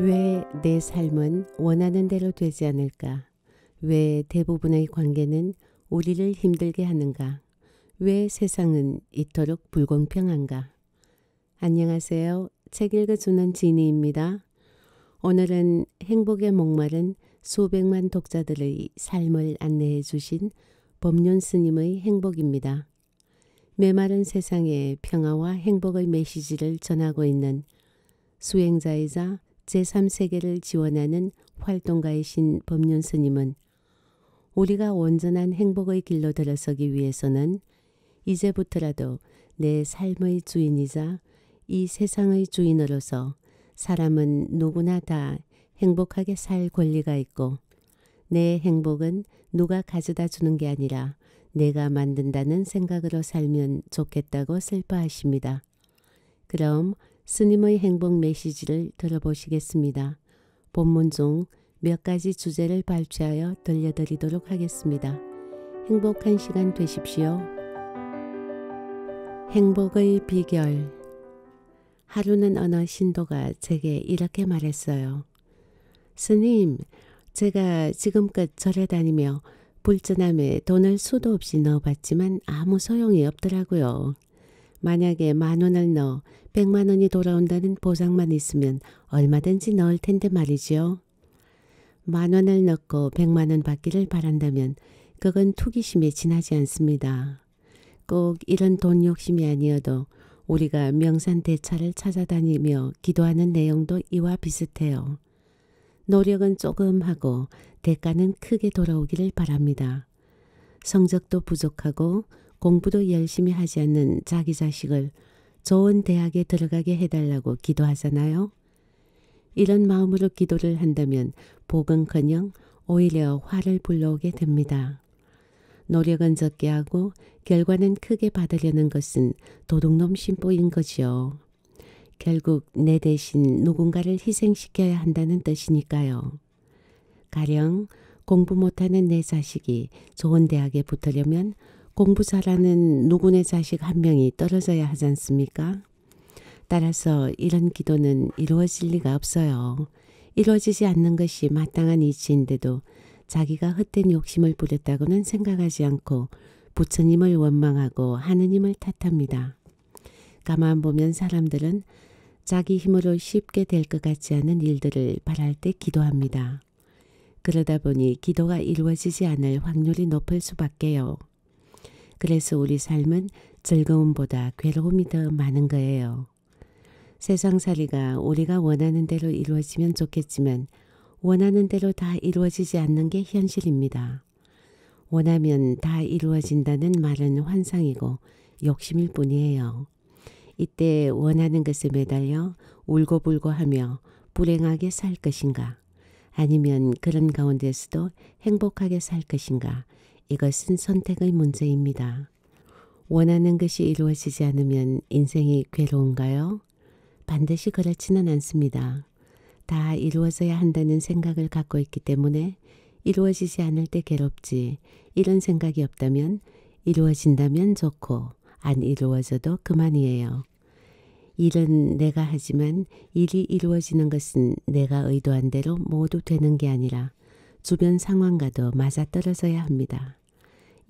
왜 내 삶은 원하는 대로 되지 않을까? 왜 대부분의 관계는 우리를 힘들게 하는가? 왜 세상은 이토록 불공평한가? 안녕하세요. 책 읽어주는 지니입니다. 오늘은 행복의 목마른 수백만 독자들의 삶을 안내해 주신 법륜 스님의 행복입니다. 메마른 세상에 평화와 행복의 메시지를 전하고 있는 수행자이자 제3세계를 지원하는 활동가이신 법륜 스님은 우리가 온전한 행복의 길로 들어서기 위해서는 이제부터라도 내 삶의 주인이자 이 세상의 주인으로서 사람은 누구나 다 행복하게 살 권리가 있고 내 행복은 누가 가져다 주는 게 아니라 내가 만든다는 생각으로 살면 좋겠다고 슬퍼하십니다. 그럼 스님의 행복 메시지를 들어보시겠습니다. 본문 중 몇 가지 주제를 발췌하여 들려드리도록 하겠습니다. 행복한 시간 되십시오. 행복의 비결 하루는 어느 신도가 제게 이렇게 말했어요. 스님, 제가 지금껏 절에 다니며 불전함에 돈을 수도 없이 넣어봤지만 아무 소용이 없더라고요. 만약에 만 원을 넣어 백만 원이 돌아온다는 보상만 있으면 얼마든지 넣을 텐데 말이지요. 만 원을 넣고 백만 원 받기를 바란다면 그건 투기심에 지나지 않습니다. 꼭 이런 돈 욕심이 아니어도 우리가 명산 대차를 찾아다니며 기도하는 내용도 이와 비슷해요. 노력은 조금 하고 대가는 크게 돌아오기를 바랍니다. 성적도 부족하고 공부도 열심히 하지 않는 자기 자식을 좋은 대학에 들어가게 해달라고 기도하잖아요. 이런 마음으로 기도를 한다면 복은커녕 오히려 화를 불러오게 됩니다. 노력은 적게 하고 결과는 크게 받으려는 것은 도둑놈 심보인 거지요. 결국 내 대신 누군가를 희생시켜야 한다는 뜻이니까요. 가령 공부 못하는 내 자식이 좋은 대학에 붙으려면 공부 잘하는 누구네 자식 한 명이 떨어져야 하지 않습니까? 따라서 이런 기도는 이루어질 리가 없어요. 이루어지지 않는 것이 마땅한 이치인데도 자기가 헛된 욕심을 부렸다고는 생각하지 않고 부처님을 원망하고 하느님을 탓합니다. 가만 보면 사람들은 자기 힘으로 쉽게 될 것 같지 않은 일들을 바랄 때 기도합니다. 그러다 보니 기도가 이루어지지 않을 확률이 높을 수밖에요. 그래서 우리 삶은 즐거움보다 괴로움이 더 많은 거예요. 세상살이가 우리가 원하는 대로 이루어지면 좋겠지만 원하는 대로 다 이루어지지 않는 게 현실입니다. 원하면 다 이루어진다는 말은 환상이고 욕심일 뿐이에요. 이때 원하는 것에 매달려 울고불고 하며 불행하게 살 것인가 아니면 그런 가운데서도 행복하게 살 것인가 이것은 선택의 문제입니다. 원하는 것이 이루어지지 않으면 인생이 괴로운가요? 반드시 그렇지는 않습니다. 다 이루어져야 한다는 생각을 갖고 있기 때문에 이루어지지 않을 때 괴롭지 이런 생각이 없다면 이루어진다면 좋고 안 이루어져도 그만이에요. 일은 내가 하지만 일이 이루어지는 것은 내가 의도한 대로 모두 되는 게 아니라 주변 상황과도 맞아떨어져야 합니다.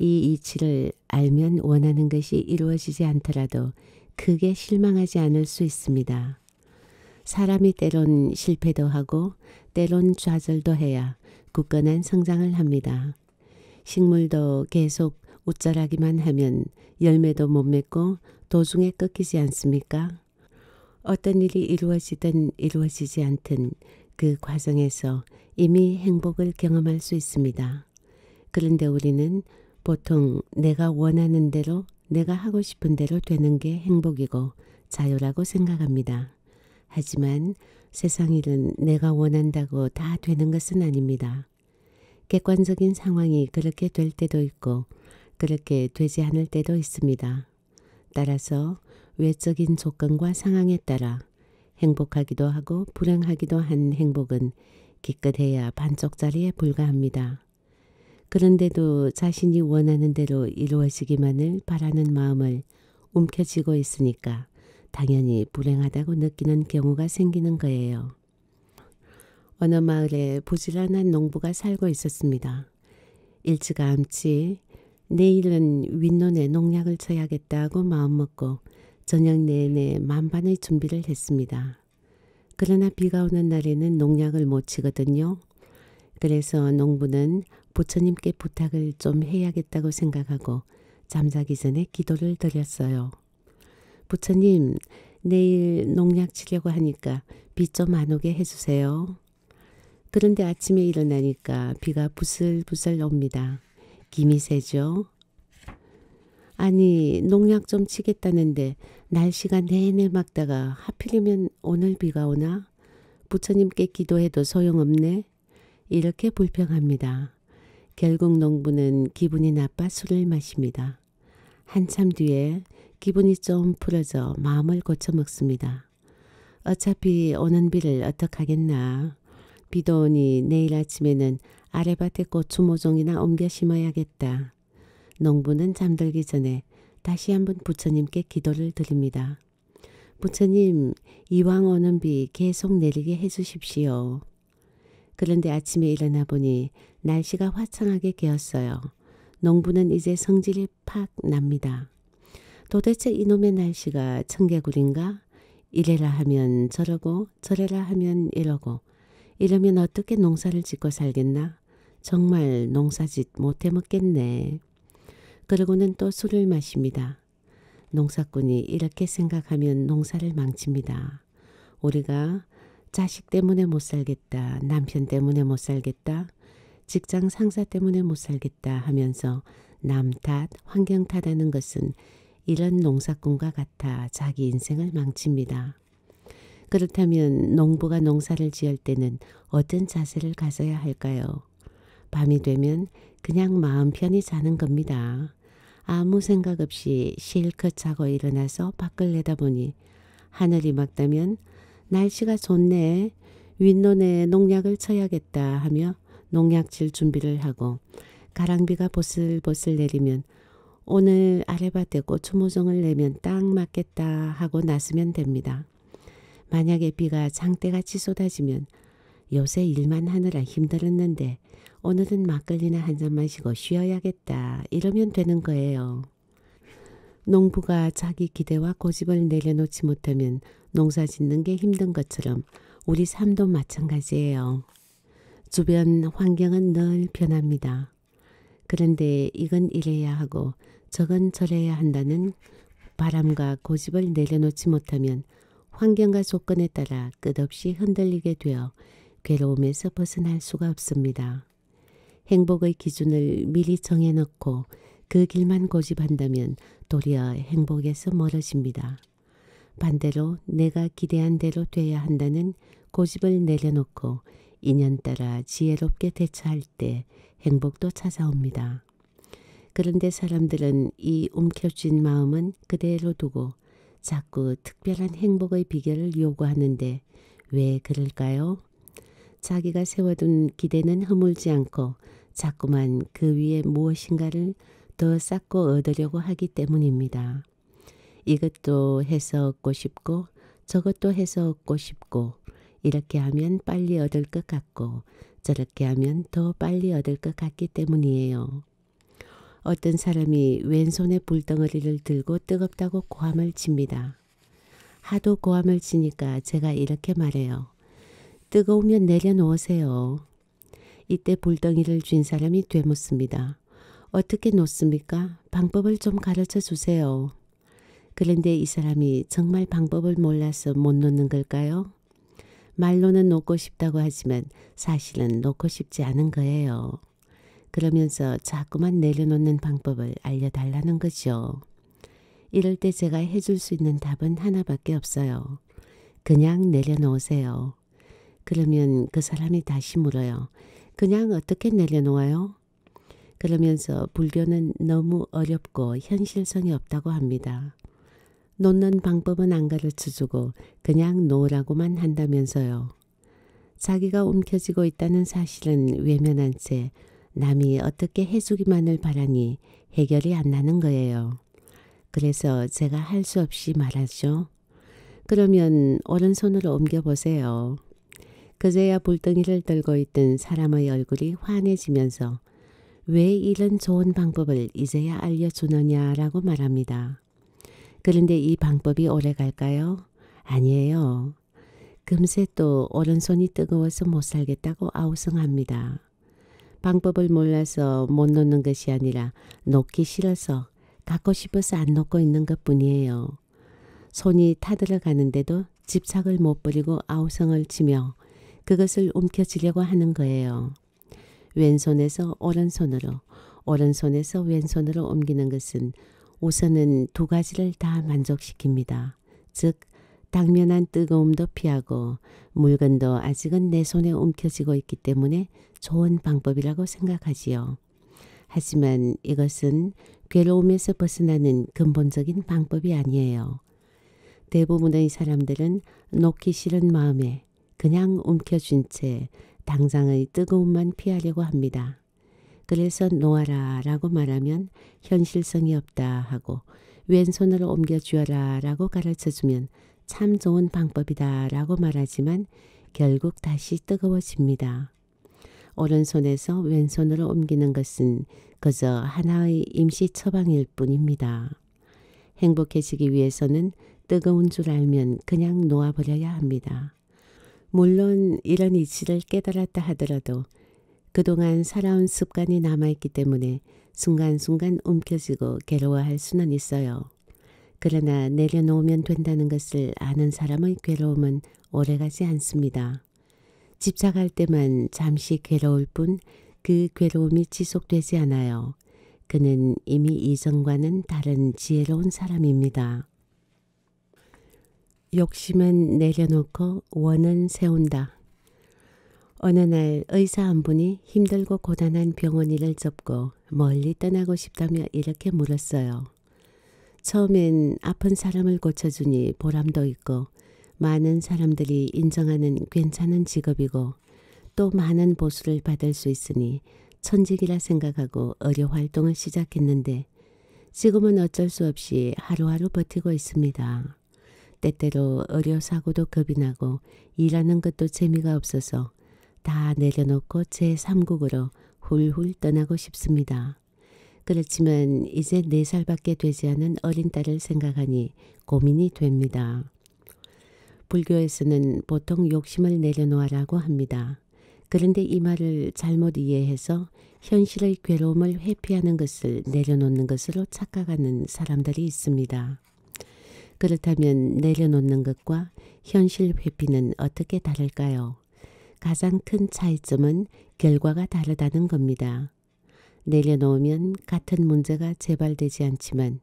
이 이치를 알면 원하는 것이 이루어지지 않더라도 크게 실망하지 않을 수 있습니다. 사람이 때론 실패도 하고 때론 좌절도 해야 굳건한 성장을 합니다. 식물도 계속 웃자라기만 하면 열매도 못 맺고 도중에 끊기지 않습니까? 어떤 일이 이루어지든 이루어지지 않든 그 과정에서 이미 행복을 경험할 수 있습니다. 그런데 우리는 보통 내가 원하는 대로 내가 하고 싶은 대로 되는 게 행복이고 자유라고 생각합니다. 하지만 세상 일은 내가 원한다고 다 되는 것은 아닙니다. 객관적인 상황이 그렇게 될 때도 있고 그렇게 되지 않을 때도 있습니다. 따라서 외적인 조건과 상황에 따라 행복하기도 하고 불행하기도 한 행복은 기껏해야 반쪽짜리에 불과합니다. 그런데도 자신이 원하는 대로 이루어지기만을 바라는 마음을 움켜쥐고 있으니까 당연히 불행하다고 느끼는 경우가 생기는 거예요. 어느 마을에 부지런한 농부가 살고 있었습니다. 일찌감치 내일은 윗논에 농약을 쳐야겠다고 마음먹고 저녁 내내 만반의 준비를 했습니다. 그러나 비가 오는 날에는 농약을 못 치거든요. 그래서 농부는 부처님께 부탁을 좀 해야겠다고 생각하고 잠자기 전에 기도를 드렸어요. 부처님, 내일 농약 치려고 하니까 비 좀 안 오게 해주세요. 그런데 아침에 일어나니까 비가 부슬부슬 옵니다. 김이 새죠? 아니, 농약 좀 치겠다는데 날씨가 내내 막다가 하필이면 오늘 비가 오나? 부처님께 기도해도 소용없네? 이렇게 불평합니다. 결국 농부는 기분이 나빠 술을 마십니다. 한참 뒤에 기분이 좀 풀어져 마음을 고쳐 먹습니다. 어차피 오는 비를 어떡하겠나. 비도 오니 내일 아침에는 아래밭에 고추 모종이나 옮겨 심어야겠다. 농부는 잠들기 전에 다시 한번 부처님께 기도를 드립니다. 부처님, 이왕 오는 비 계속 내리게 해주십시오. 그런데 아침에 일어나 보니 날씨가 화창하게 개었어요. 농부는 이제 성질이 팍 납니다. 도대체 이놈의 날씨가 청개구리인가? 이래라 하면 저러고 저래라 하면 이러고 이러면 어떻게 농사를 짓고 살겠나? 정말 농사짓 못해 먹겠네. 그러고는 또 술을 마십니다. 농사꾼이 이렇게 생각하면 농사를 망칩니다. 우리가 자식 때문에 못 살겠다, 남편 때문에 못 살겠다, 직장 상사 때문에 못 살겠다 하면서 남 탓, 환경 탓하는 것은 이런 농사꾼과 같아 자기 인생을 망칩니다. 그렇다면 농부가 농사를 지을 때는 어떤 자세를 가져야 할까요? 밤이 되면 그냥 마음 편히 자는 겁니다. 아무 생각 없이 실컷 자고 일어나서 밖을 내다보니 하늘이 막다면 날씨가 좋네. 윗논에 농약을 쳐야겠다 하며 농약 질 준비를 하고 가랑비가 보슬보슬 내리면 오늘 아래밭에 고추모종을 내면 딱 맞겠다 하고 나서면 됩니다. 만약에 비가 장대같이 쏟아지면 요새 일만 하느라 힘들었는데 오늘은 막걸리나 한 잔 마시고 쉬어야겠다 이러면 되는 거예요. 농부가 자기 기대와 고집을 내려놓지 못하면 농사 짓는 게 힘든 것처럼 우리 삶도 마찬가지예요. 주변 환경은 늘 변합니다. 그런데 이건 이래야 하고 저건 저래야 한다는 바람과 고집을 내려놓지 못하면 환경과 조건에 따라 끝없이 흔들리게 되어 괴로움에서 벗어날 수가 없습니다. 행복의 기준을 미리 정해놓고 그 길만 고집한다면 도리어 행복에서 멀어집니다. 반대로 내가 기대한 대로 돼야 한다는 고집을 내려놓고 인연따라 지혜롭게 대처할 때 행복도 찾아옵니다. 그런데 사람들은 이 움켜쥔 마음은 그대로 두고 자꾸 특별한 행복의 비결을 요구하는데 왜 그럴까요? 자기가 세워둔 기대는 허물지 않고 자꾸만 그 위에 무엇인가를 더 쌓고 얻으려고 하기 때문입니다. 이것도 해서 얻고 싶고 저것도 해서 얻고 싶고 이렇게 하면 빨리 얻을 것 같고 저렇게 하면 더 빨리 얻을 것 같기 때문이에요. 어떤 사람이 왼손에 불덩어리를 들고 뜨겁다고 고함을 칩니다. 하도 고함을 치니까 제가 이렇게 말해요. 뜨거우면 내려놓으세요. 이때 불덩이를 쥔 사람이 되묻습니다. 어떻게 놓습니까? 방법을 좀 가르쳐 주세요. 그런데 이 사람이 정말 방법을 몰라서 못 놓는 걸까요? 말로는 놓고 싶다고 하지만 사실은 놓고 싶지 않은 거예요. 그러면서 자꾸만 내려놓는 방법을 알려달라는 거죠. 이럴 때 제가 해줄 수 있는 답은 하나밖에 없어요. 그냥 내려놓으세요. 그러면 그 사람이 다시 물어요. 그냥 어떻게 내려놓아요? 그러면서 불교는 너무 어렵고 현실성이 없다고 합니다. 놓는 방법은 안 가르쳐주고 그냥 놓으라고만 한다면서요. 자기가 움켜쥐고 있다는 사실은 외면한 채 남이 어떻게 해주기만을 바라니 해결이 안 나는 거예요. 그래서 제가 할 수 없이 말하죠. 그러면 오른손으로 옮겨보세요. 그제야 불덩이를 들고 있던 사람의 얼굴이 환해지면서 왜 이런 좋은 방법을 이제야 알려주느냐라고 말합니다. 그런데 이 방법이 오래 갈까요? 아니에요. 금세 또 오른손이 뜨거워서 못 살겠다고 아우성합니다. 방법을 몰라서 못 놓는 것이 아니라 놓기 싫어서 갖고 싶어서 안 놓고 있는 것 뿐이에요. 손이 타들어가는데도 집착을 못 버리고 아우성을 치며 그것을 움켜쥐려고 하는 거예요. 왼손에서 오른손으로, 오른손에서 왼손으로 옮기는 것은 오선은 두 가지를 다 만족시킵니다. 즉 당면한 뜨거움도 피하고 물건도 아직은 내 손에 움켜쥐고 있기 때문에 좋은 방법이라고 생각하지요. 하지만 이것은 괴로움에서 벗어나는 근본적인 방법이 아니에요. 대부분의 사람들은 놓기 싫은 마음에 그냥 움켜쥔 채 당장의 뜨거움만 피하려고 합니다. 그래서 놓아라 라고 말하면 현실성이 없다 하고 왼손으로 옮겨주어라 라고 가르쳐주면 참 좋은 방법이다 라고 말하지만 결국 다시 뜨거워집니다. 오른손에서 왼손으로 옮기는 것은 그저 하나의 임시 처방일 뿐입니다. 행복해지기 위해서는 뜨거운 줄 알면 그냥 놓아버려야 합니다. 물론 이런 이치를 깨달았다 하더라도 그동안 살아온 습관이 남아있기 때문에 순간순간 움켜쥐고 괴로워할 수는 있어요. 그러나 내려놓으면 된다는 것을 아는 사람의 괴로움은 오래가지 않습니다. 집착할 때만 잠시 괴로울 뿐 그 괴로움이 지속되지 않아요. 그는 이미 이전과는 다른 지혜로운 사람입니다. 욕심은 내려놓고 원은 세운다. 어느 날 의사 한 분이 힘들고 고단한 병원 일을 접고 멀리 떠나고 싶다며 이렇게 물었어요. 처음엔 아픈 사람을 고쳐주니 보람도 있고 많은 사람들이 인정하는 괜찮은 직업이고 또 많은 보수를 받을 수 있으니 천직이라 생각하고 의료 활동을 시작했는데 지금은 어쩔 수 없이 하루하루 버티고 있습니다. 때때로 의료 사고도 겁이 나고 일하는 것도 재미가 없어서 다 내려놓고 제3국으로 훌훌 떠나고 싶습니다. 그렇지만 이제 4살밖에 되지 않은 어린 딸을 생각하니 고민이 됩니다. 불교에서는 보통 욕심을 내려놓아라고 합니다. 그런데 이 말을 잘못 이해해서 현실의 괴로움을 회피하는 것을 내려놓는 것으로 착각하는 사람들이 있습니다. 그렇다면 내려놓는 것과 현실 회피는 어떻게 다를까요? 가장 큰 차이점은 결과가 다르다는 겁니다. 내려놓으면 같은 문제가 재발되지 않지만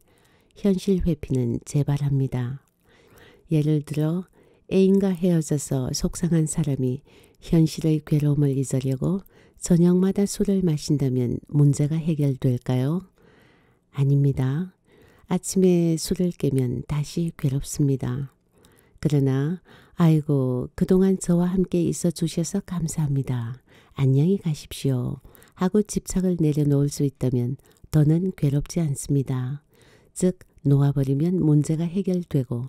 현실 회피는 재발합니다. 예를 들어 애인과 헤어져서 속상한 사람이 현실의 괴로움을 잊으려고 저녁마다 술을 마신다면 문제가 해결될까요? 아닙니다. 아침에 술을 깨면 다시 괴롭습니다. 그러나 아이고 그동안 저와 함께 있어 주셔서 감사합니다. 안녕히 가십시오. 하고 집착을 내려놓을 수 있다면 더는 괴롭지 않습니다. 즉 놓아버리면 문제가 해결되고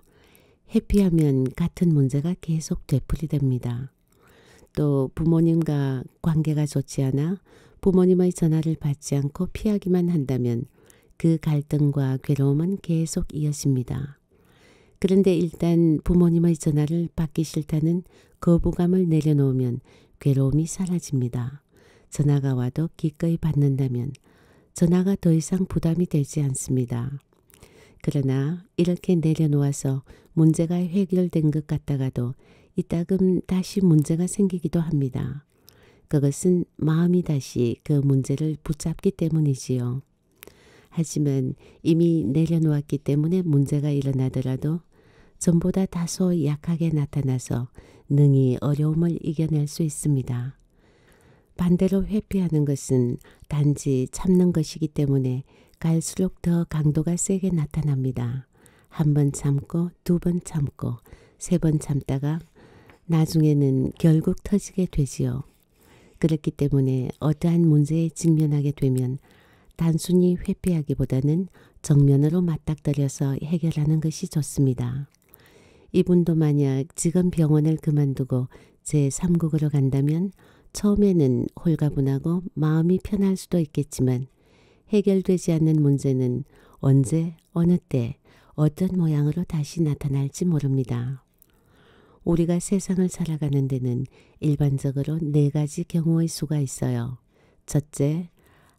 회피하면 같은 문제가 계속 되풀이됩니다. 또 부모님과 관계가 좋지 않아 부모님의 전화를 받지 않고 피하기만 한다면 그 갈등과 괴로움은 계속 이어집니다. 그런데 일단 부모님의 전화를 받기 싫다는 거부감을 내려놓으면 괴로움이 사라집니다. 전화가 와도 기꺼이 받는다면 전화가 더 이상 부담이 되지 않습니다. 그러나 이렇게 내려놓아서 문제가 해결된 것 같다가도 이따금 다시 문제가 생기기도 합니다. 그것은 마음이 다시 그 문제를 붙잡기 때문이지요. 하지만 이미 내려놓았기 때문에 문제가 일어나더라도 전보다 다소 약하게 나타나서 능히 어려움을 이겨낼 수 있습니다. 반대로 회피하는 것은 단지 참는 것이기 때문에 갈수록 더 강도가 세게 나타납니다. 한 번 참고 두 번 참고 세 번 참다가 나중에는 결국 터지게 되지요. 그렇기 때문에 어떠한 문제에 직면하게 되면 단순히 회피하기보다는 정면으로 맞닥뜨려서 해결하는 것이 좋습니다. 이분도 만약 지금 병원을 그만두고 제3국으로 간다면 처음에는 홀가분하고 마음이 편할 수도 있겠지만 해결되지 않는 문제는 언제 어느 때 어떤 모양으로 다시 나타날지 모릅니다. 우리가 세상을 살아가는 데는 일반적으로 네 가지 경우의 수가 있어요. 첫째,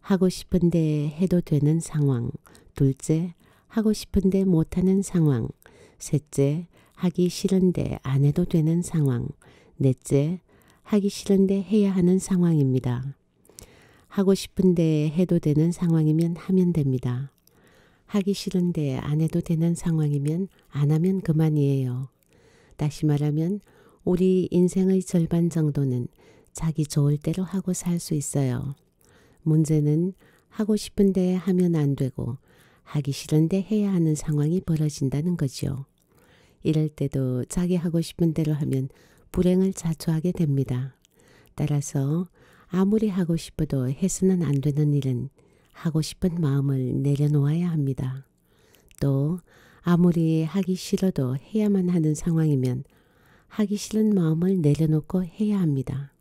하고 싶은데 해도 되는 상황. 둘째, 하고 싶은데 못하는 상황. 셋째, 하기 싫은데 안 해도 되는 상황. 넷째, 하기 싫은데 해야 하는 상황입니다. 하고 싶은데 해도 되는 상황이면 하면 됩니다. 하기 싫은데 안 해도 되는 상황이면 안 하면 그만이에요. 다시 말하면 우리 인생의 절반 정도는 자기 좋을 대로 하고 살 수 있어요. 문제는 하고 싶은데 하면 안 되고 하기 싫은데 해야 하는 상황이 벌어진다는 거죠. 이럴 때도 자기 하고 싶은 대로 하면 불행을 자초하게 됩니다. 따라서 아무리 하고 싶어도 해서는 안 되는 일은 하고 싶은 마음을 내려놓아야 합니다. 또 아무리 하기 싫어도 해야만 하는 상황이면 하기 싫은 마음을 내려놓고 해야 합니다.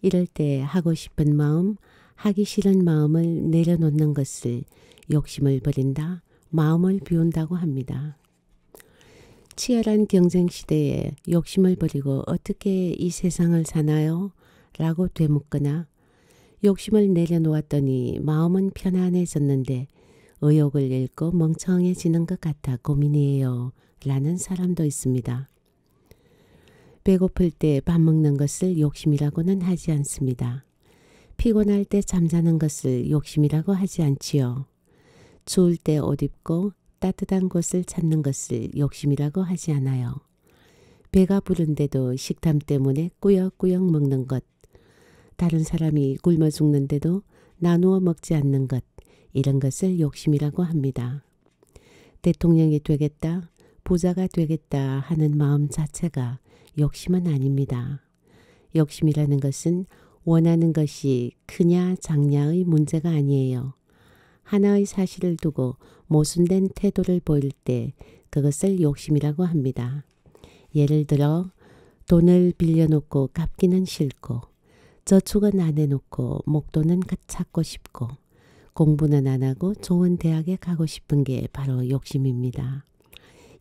이럴 때 하고 싶은 마음, 하기 싫은 마음을 내려놓는 것을 욕심을 버린다, 마음을 비운다고 합니다. 치열한 경쟁 시대에 욕심을 버리고 어떻게 이 세상을 사나요? 라고 되묻거나 욕심을 내려놓았더니 마음은 편안해졌는데 의욕을 잃고 멍청해지는 것 같아 고민이에요. 라는 사람도 있습니다. 배고플 때 밥 먹는 것을 욕심이라고는 하지 않습니다. 피곤할 때 잠자는 것을 욕심이라고 하지 않지요. 추울 때 옷 입고 따뜻한 곳을 찾는 것을 욕심이라고 하지 않아요. 배가 부른데도 식탐 때문에 꾸역꾸역 먹는 것, 다른 사람이 굶어 죽는데도 나누어 먹지 않는 것, 이런 것을 욕심이라고 합니다. 대통령이 되겠다, 부자가 되겠다 하는 마음 자체가 욕심은 아닙니다. 욕심이라는 것은 원하는 것이 크냐 작냐의 문제가 아니에요. 하나의 사실을 두고 모순된 태도를 보일 때 그것을 욕심이라고 합니다. 예를 들어 돈을 빌려놓고 갚기는 싫고 저축은 안 해놓고 목돈은 찾고 싶고 공부는 안 하고 좋은 대학에 가고 싶은 게 바로 욕심입니다.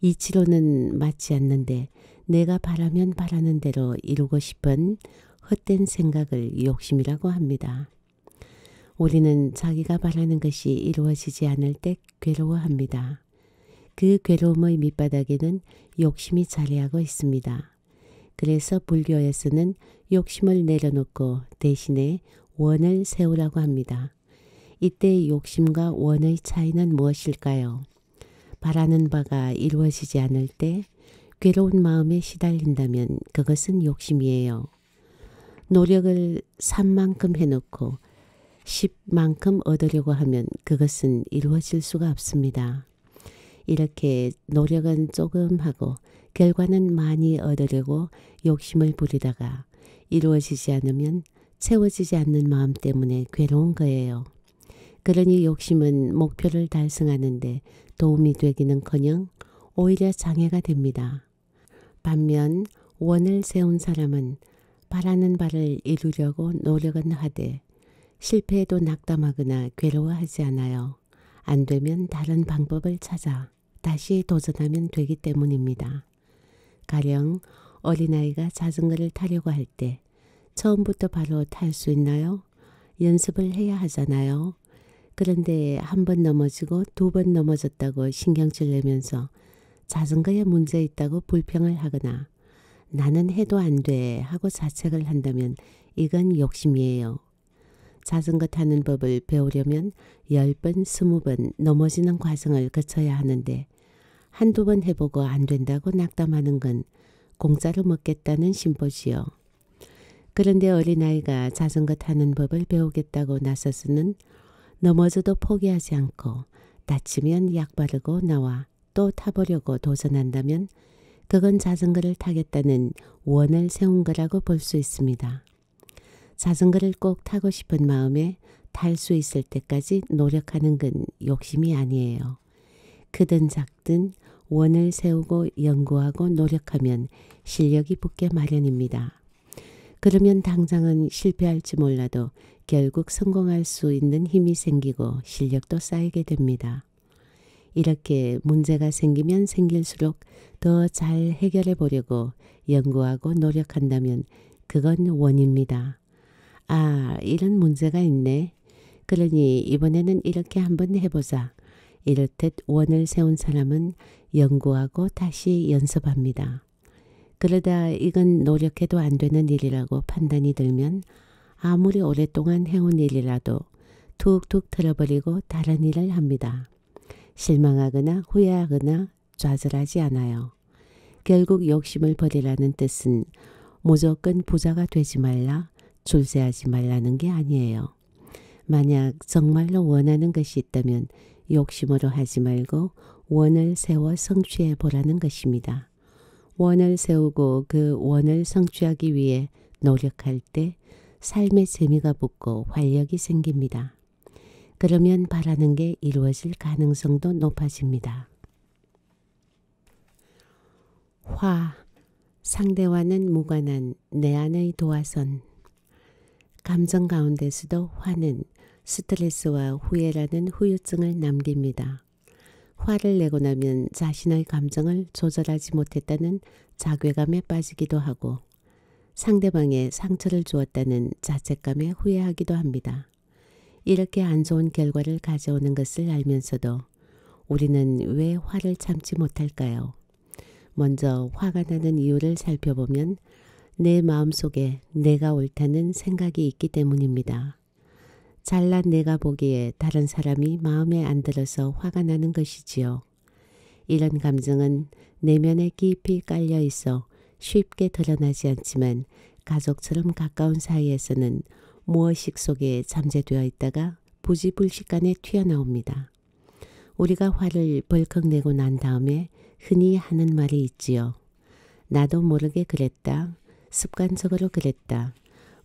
이치로는 맞지 않는데 내가 바라면 바라는 대로 이루고 싶은 헛된 생각을 욕심이라고 합니다. 우리는 자기가 바라는 것이 이루어지지 않을 때 괴로워합니다. 그 괴로움의 밑바닥에는 욕심이 자리하고 있습니다. 그래서 불교에서는 욕심을 내려놓고 대신에 원을 세우라고 합니다. 이때 욕심과 원의 차이는 무엇일까요? 바라는 바가 이루어지지 않을 때 괴로운 마음에 시달린다면 그것은 욕심이에요. 노력을 산만큼 해놓고 10만큼 얻으려고 하면 그것은 이루어질 수가 없습니다. 이렇게 노력은 조금 하고 결과는 많이 얻으려고 욕심을 부리다가 이루어지지 않으면 채워지지 않는 마음 때문에 괴로운 거예요. 그러니 욕심은 목표를 달성하는데 도움이 되기는커녕 오히려 장애가 됩니다. 반면 원을 세운 사람은 바라는 바를 이루려고 노력은 하되 실패해도 낙담하거나 괴로워하지 않아요. 안 되면 다른 방법을 찾아 다시 도전하면 되기 때문입니다. 가령 어린아이가 자전거를 타려고 할 때 처음부터 바로 탈 수 있나요? 연습을 해야 하잖아요. 그런데 한 번 넘어지고 두 번 넘어졌다고 신경질 내면서 자전거에 문제 있다고 불평을 하거나 나는 해도 안 돼 하고 자책을 한다면 이건 욕심이에요. 자전거 타는 법을 배우려면 10번, 20번 넘어지는 과정을 거쳐야 하는데 한두 번 해보고 안 된다고 낙담하는 건 공짜로 먹겠다는 심보지요. 그런데 어린아이가 자전거 타는 법을 배우겠다고 나서서는 넘어져도 포기하지 않고 다치면 약 바르고 나와 또 타보려고 도전한다면 그건 자전거를 타겠다는 원을 세운 거라고 볼 수 있습니다. 자전거를 꼭 타고 싶은 마음에 탈 수 있을 때까지 노력하는 건 욕심이 아니에요. 크든 작든 원을 세우고 연구하고 노력하면 실력이 붙게 마련입니다. 그러면 당장은 실패할지 몰라도 결국 성공할 수 있는 힘이 생기고 실력도 쌓이게 됩니다. 이렇게 문제가 생기면 생길수록 더 잘 해결해 보려고 연구하고 노력한다면 그건 원입니다. 아, 이런 문제가 있네. 그러니 이번에는 이렇게 한번 해보자. 이렇듯 원을 세운 사람은 연구하고 다시 연습합니다. 그러다 이건 노력해도 안 되는 일이라고 판단이 들면 아무리 오랫동안 해온 일이라도 툭툭 틀어버리고 다른 일을 합니다. 실망하거나 후회하거나 좌절하지 않아요. 결국 욕심을 버리라는 뜻은 무조건 부자가 되지 말라 졸세하지 말라는 게 아니에요. 만약 정말로 원하는 것이 있다면 욕심으로 하지 말고 원을 세워 성취해 보라는 것입니다. 원을 세우고 그 원을 성취하기 위해 노력할 때 삶의 재미가 붙고 활력이 생깁니다. 그러면 바라는 게 이루어질 가능성도 높아집니다. 화, 상대와는 무관한 내 안의 도화선 감정 가운데서도 화는 스트레스와 후회라는 후유증을 남깁니다. 화를 내고 나면 자신의 감정을 조절하지 못했다는 자괴감에 빠지기도 하고 상대방에 상처를 주었다는 자책감에 후회하기도 합니다. 이렇게 안 좋은 결과를 가져오는 것을 알면서도 우리는 왜 화를 참지 못할까요? 먼저 화가 나는 이유를 살펴보면 내 마음속에 내가 옳다는 생각이 있기 때문입니다. 잘난 내가 보기에 다른 사람이 마음에 안 들어서 화가 나는 것이지요. 이런 감정은 내면에 깊이 깔려 있어 쉽게 드러나지 않지만 가족처럼 가까운 사이에서는 무의식 속에 잠재되어 있다가 부지불식간에 튀어나옵니다. 우리가 화를 벌컥 내고 난 다음에 흔히 하는 말이 있지요. 나도 모르게 그랬다. 습관적으로 그랬다.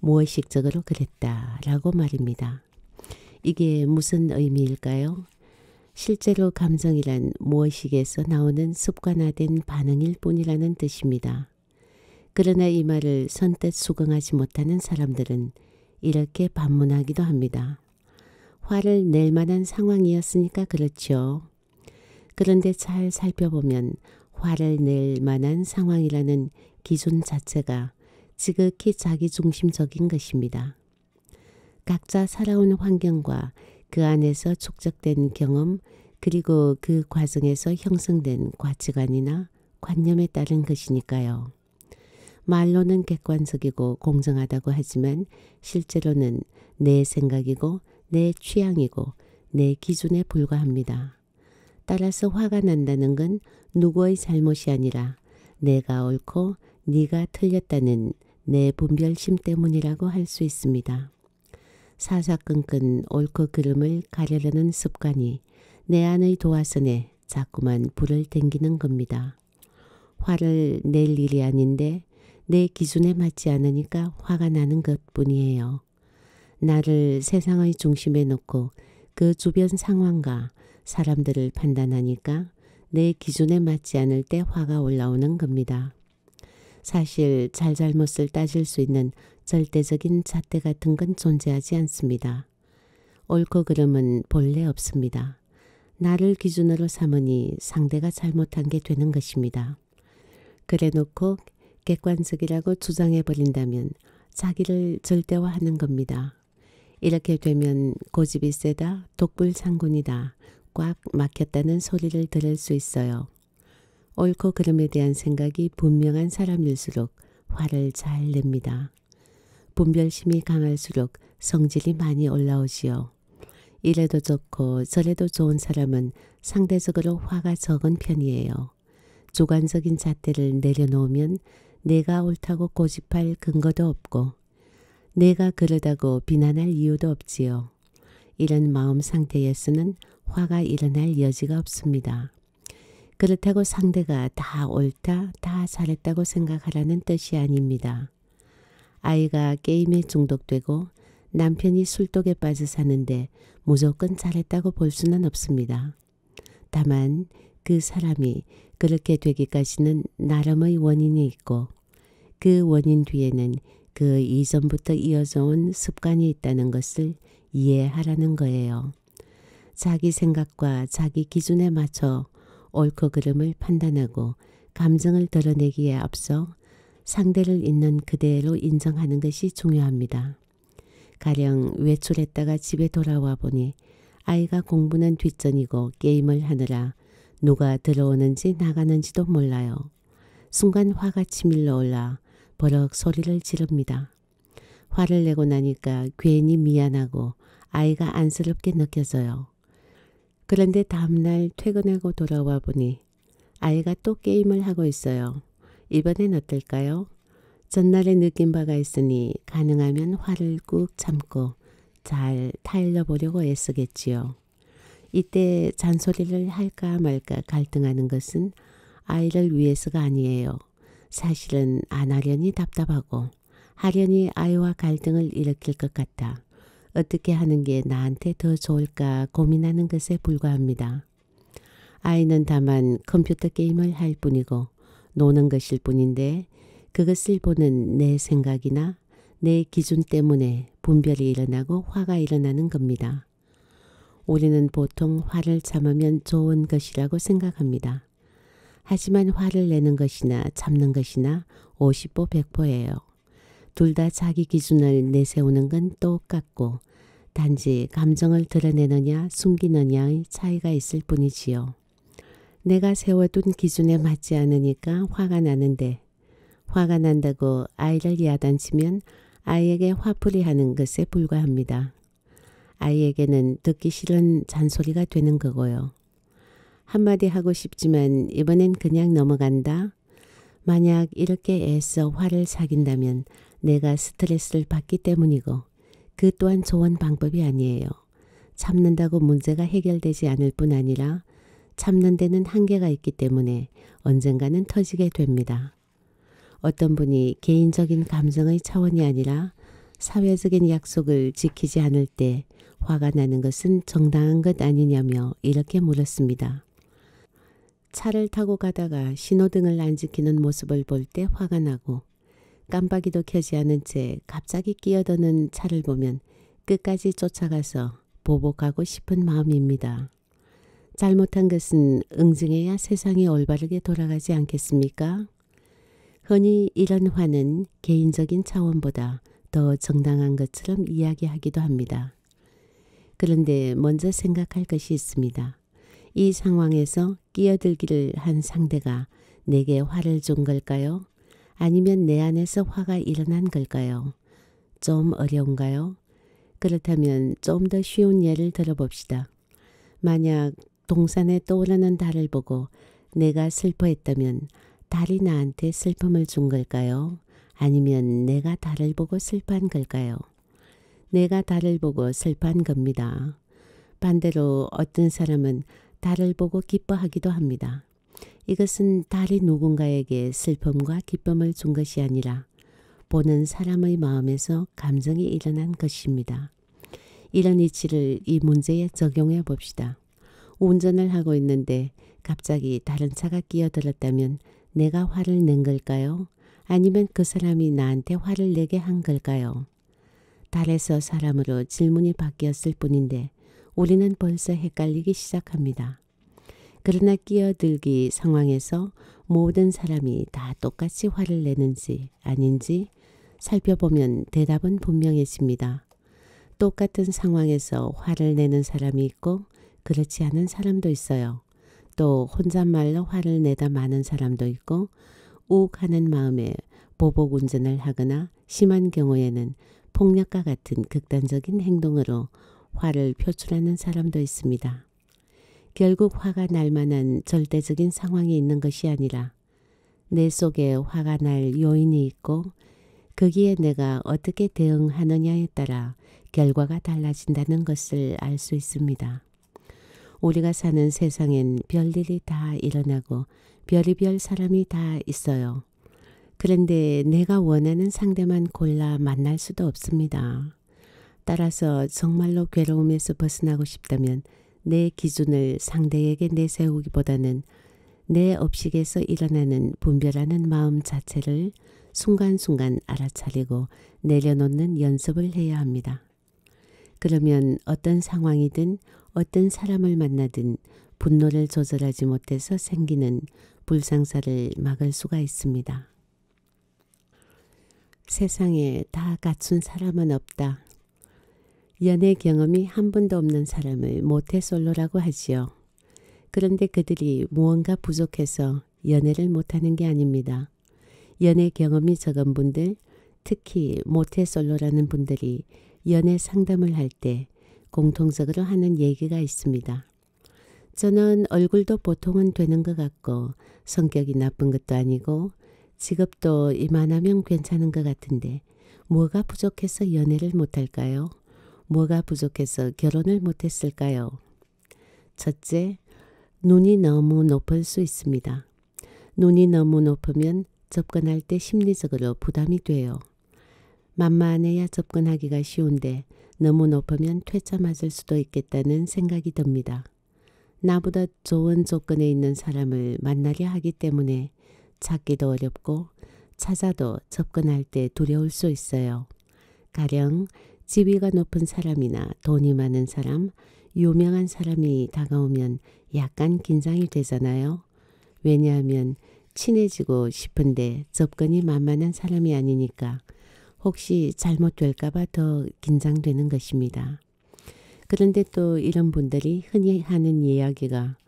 무의식적으로 그랬다. 라고 말입니다. 이게 무슨 의미일까요? 실제로 감정이란 무의식에서 나오는 습관화된 반응일 뿐이라는 뜻입니다. 그러나 이 말을 선뜻 수긍하지 못하는 사람들은 이렇게 반문하기도 합니다. 화를 낼 만한 상황이었으니까 그렇죠. 그런데 잘 살펴보면 화를 낼 만한 상황이라는 기준 자체가 지극히 자기중심적인 것입니다. 각자 살아온 환경과 그 안에서 축적된 경험 그리고 그 과정에서 형성된 가치관이나 관념에 따른 것이니까요. 말로는 객관적이고 공정하다고 하지만 실제로는 내 생각이고 내 취향이고 내 기준에 불과합니다. 따라서 화가 난다는 건 누구의 잘못이 아니라 내가 옳고 네가 틀렸다는 내 분별심 때문이라고 할 수 있습니다. 사사건건 옳고 그름을 가려려는 습관이 내 안의 도화선에 자꾸만 불을 댕기는 겁니다. 화를 낼 일이 아닌데 내 기준에 맞지 않으니까 화가 나는 것뿐이에요. 나를 세상의 중심에 놓고 그 주변 상황과 사람들을 판단하니까 내 기준에 맞지 않을 때 화가 올라오는 겁니다. 사실 잘잘못을 따질 수 있는 절대적인 잣대 같은 건 존재하지 않습니다. 옳고 그름은 본래 없습니다. 나를 기준으로 삼으니 상대가 잘못한 게 되는 것입니다. 그래놓고 객관적이라고 주장해버린다면 자기를 절대화하는 겁니다. 이렇게 되면 고집이 세다, 독불 상군이다, 꽉 막혔다는 소리를 들을 수 있어요. 옳고 그름에 대한 생각이 분명한 사람일수록 화를 잘 냅니다. 분별심이 강할수록 성질이 많이 올라오지요. 이래도 좋고 저래도 좋은 사람은 상대적으로 화가 적은 편이에요. 주관적인 잣대를 내려놓으면 내가 옳다고 고집할 근거도 없고 내가 그러다고 비난할 이유도 없지요. 이런 마음 상태에서는 화가 일어날 여지가 없습니다. 그렇다고 상대가 다 옳다, 다 잘했다고 생각하라는 뜻이 아닙니다. 아이가 게임에 중독되고 남편이 술독에 빠져 사는데 무조건 잘했다고 볼 수는 없습니다. 다만 그 사람이 그렇게 되기까지는 나름의 원인이 있고 그 원인 뒤에는 그 이전부터 이어져 온 습관이 있다는 것을 이해하라는 거예요. 자기 생각과 자기 기준에 맞춰 옳고 그름을 판단하고 감정을 드러내기에 앞서 상대를 있는 그대로 인정하는 것이 중요합니다. 가령 외출했다가 집에 돌아와 보니 아이가 공부는 뒷전이고 게임을 하느라 누가 들어오는지 나가는지도 몰라요. 순간 화가 치밀러 올라 버럭 소리를 지릅니다. 화를 내고 나니까 괜히 미안하고 아이가 안쓰럽게 느껴져요. 그런데 다음날 퇴근하고 돌아와 보니 아이가 또 게임을 하고 있어요. 이번엔 어떨까요? 전날에 느낀 바가 있으니 가능하면 화를 꾹 참고 잘 타일러 보려고 애쓰겠지요. 이때 잔소리를 할까 말까 갈등하는 것은 아이를 위해서가 아니에요. 사실은 안 하려니 답답하고 하려니 아이와 갈등을 일으킬 것 같다. 어떻게 하는 게 나한테 더 좋을까 고민하는 것에 불과합니다. 아이는 다만 컴퓨터 게임을 할 뿐이고 노는 것일 뿐인데 그것을 보는 내 생각이나 내 기준 때문에 분별이 일어나고 화가 일어나는 겁니다. 우리는 보통 화를 참으면 좋은 것이라고 생각합니다. 하지만 화를 내는 것이나 참는 것이나 50보 100보예요. 둘다 자기 기준을 내세우는 건 똑같고 단지 감정을 드러내느냐 숨기느냐의 차이가 있을 뿐이지요. 내가 세워둔 기준에 맞지 않으니까 화가 나는데 화가 난다고 아이를 야단치면 아이에게 화풀이하는 것에 불과합니다. 아이에게는 듣기 싫은 잔소리가 되는 거고요. 한마디 하고 싶지만 이번엔 그냥 넘어간다. 만약 이렇게 애써 화를 사귄다면 내가 스트레스를 받기 때문이고 그 또한 좋은 방법이 아니에요. 참는다고 문제가 해결되지 않을 뿐 아니라 참는 데는 한계가 있기 때문에 언젠가는 터지게 됩니다. 어떤 분이 개인적인 감정의 차원이 아니라 사회적인 약속을 지키지 않을 때 화가 나는 것은 정당한 것 아니냐며 이렇게 물었습니다. 차를 타고 가다가 신호등을 안 지키는 모습을 볼 때 화가 나고 깜빡이도 켜지 않은 채 갑자기 끼어드는 차를 보면 끝까지 쫓아가서 보복하고 싶은 마음입니다. 잘못한 것은 응징해야 세상이 올바르게 돌아가지 않겠습니까? 흔히 이런 화는 개인적인 차원보다 더 정당한 것처럼 이야기하기도 합니다. 그런데 먼저 생각할 것이 있습니다. 이 상황에서 끼어들기를 한 상대가 내게 화를 준 걸까요? 아니면 내 안에서 화가 일어난 걸까요? 좀 어려운가요? 그렇다면 좀 더 쉬운 예를 들어봅시다. 만약 동산에 떠오르는 달을 보고 내가 슬퍼했다면 달이 나한테 슬픔을 준 걸까요? 아니면 내가 달을 보고 슬퍼한 걸까요? 내가 달을 보고 슬퍼한 겁니다. 반대로 어떤 사람은 달을 보고 기뻐하기도 합니다. 이것은 다이 누군가에게 슬픔과 기쁨을 준 것이 아니라 보는 사람의 마음에서 감정이 일어난 것입니다. 이런 이치를 이 문제에 적용해 봅시다. 운전을 하고 있는데 갑자기 다른 차가 끼어들었다면 내가 화를 낸 걸까요? 아니면 그 사람이 나한테 화를 내게 한 걸까요? 달에서 사람으로 질문이 바뀌었을 뿐인데 우리는 벌써 헷갈리기 시작합니다. 그러나 끼어들기 상황에서 모든 사람이 다 똑같이 화를 내는지 아닌지 살펴보면 대답은 분명해집니다. 똑같은 상황에서 화를 내는 사람이 있고 그렇지 않은 사람도 있어요. 또 혼잣말로 화를 내다 마는 사람도 있고 욱하는 마음에 보복 운전을 하거나 심한 경우에는 폭력과 같은 극단적인 행동으로 화를 표출하는 사람도 있습니다. 결국 화가 날 만한 절대적인 상황이 있는 것이 아니라 내 속에 화가 날 요인이 있고 거기에 내가 어떻게 대응하느냐에 따라 결과가 달라진다는 것을 알 수 있습니다. 우리가 사는 세상엔 별일이 다 일어나고 별의별 사람이 다 있어요. 그런데 내가 원하는 상대만 골라 만날 수도 없습니다. 따라서 정말로 괴로움에서 벗어나고 싶다면 내 기준을 상대에게 내세우기보다는 내 업식에서 일어나는 분별하는 마음 자체를 순간순간 알아차리고 내려놓는 연습을 해야 합니다. 그러면 어떤 상황이든 어떤 사람을 만나든 분노를 조절하지 못해서 생기는 불상사를 막을 수가 있습니다. 세상에 다 갖춘 사람은 없다. 연애 경험이 한 번도 없는 사람을 모태솔로라고 하지요. 그런데 그들이 무언가 부족해서 연애를 못하는 게 아닙니다. 연애 경험이 적은 분들, 특히 모태솔로라는 분들이 연애 상담을 할 때 공통적으로 하는 얘기가 있습니다. 저는 얼굴도 보통은 되는 것 같고 성격이 나쁜 것도 아니고 직업도 이만하면 괜찮은 것 같은데 뭐가 부족해서 연애를 못할까요? 뭐가 부족해서 결혼을 못했을까요? 첫째, 눈이 너무 높을 수 있습니다. 눈이 너무 높으면 접근할 때 심리적으로 부담이 돼요. 만만해야 접근하기가 쉬운데 너무 높으면 퇴짜 맞을 수도 있겠다는 생각이 듭니다. 나보다 좋은 조건에 있는 사람을 만나려 하기 때문에 찾기도 어렵고 찾아도 접근할 때 두려울 수 있어요. 가령 지위가 높은 사람이나 돈이 많은 사람, 유명한 사람이 다가오면 약간 긴장이 되잖아요. 왜냐하면 친해지고 싶은데 접근이 만만한 사람이 아니니까 혹시 잘못될까봐 더 긴장되는 것입니다. 그런데 또 이런 분들이 흔히 하는 이야기가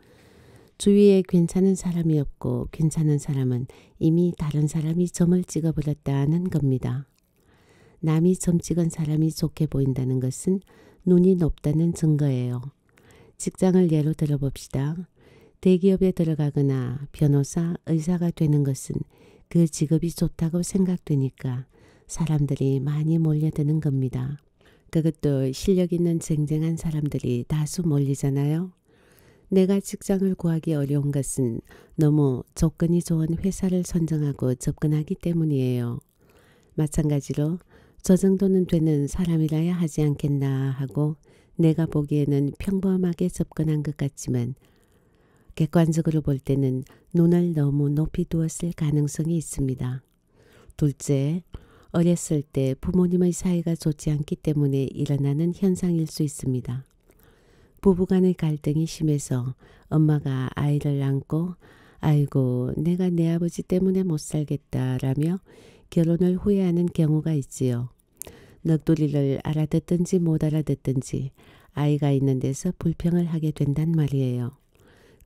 주위에 괜찮은 사람이 없고 괜찮은 사람은 이미 다른 사람이 점을 찍어버렸다는 겁니다. 남이 점찍은 사람이 좋게 보인다는 것은 눈이 높다는 증거예요. 직장을 예로 들어봅시다. 대기업에 들어가거나 변호사, 의사가 되는 것은 그 직업이 좋다고 생각되니까 사람들이 많이 몰려드는 겁니다. 그것도 실력 있는 쟁쟁한 사람들이 다수 몰리잖아요. 내가 직장을 구하기 어려운 것은 너무 조건이 좋은 회사를 선정하고 접근하기 때문이에요. 마찬가지로 저 정도는 되는 사람이라야 하지 않겠나 하고 내가 보기에는 평범하게 접근한 것 같지만 객관적으로 볼 때는 눈을 너무 높이 두었을 가능성이 있습니다. 둘째, 어렸을 때 부모님의 사이가 좋지 않기 때문에 일어나는 현상일 수 있습니다. 부부간의 갈등이 심해서 엄마가 아이를 안고 아이고 내가 내 아버지 때문에 못 살겠다라며 결혼을 후회하는 경우가 있지요. 넋두리를 알아듣든지 못 알아듣든지 아이가 있는 데서 불평을 하게 된단 말이에요.